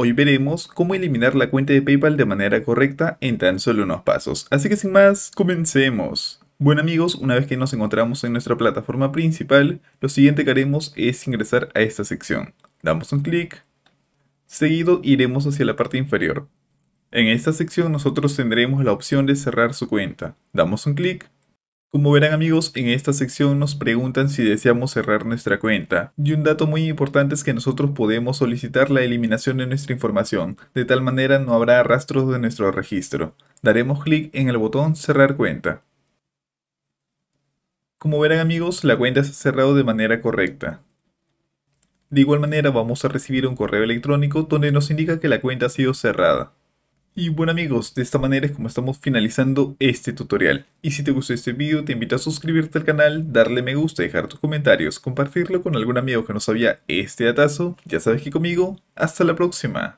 Hoy veremos cómo eliminar la cuenta de PayPal de manera correcta en tan solo unos pasos. Así que sin más, comencemos. Bueno amigos, una vez que nos encontramos en nuestra plataforma principal, lo siguiente que haremos es ingresar a esta sección. Damos un clic, seguido iremos hacia la parte inferior. En esta sección nosotros tendremos la opción de cerrar su cuenta. Damos un clic como verán amigos, en esta sección nos preguntan si deseamos cerrar nuestra cuenta. Y un dato muy importante es que nosotros podemos solicitar la eliminación de nuestra información, de tal manera no habrá rastros de nuestro registro. Daremos clic en el botón cerrar cuenta. Como verán amigos, la cuenta se ha cerrado de manera correcta. De igual manera vamos a recibir un correo electrónico donde nos indica que la cuenta ha sido cerrada. Y bueno amigos, de esta manera es como estamos finalizando este tutorial. Y si te gustó este video, te invito a suscribirte al canal, darle me gusta, dejar tus comentarios, compartirlo con algún amigo que no sabía este atazo Ya sabes que conmigo, hasta la próxima.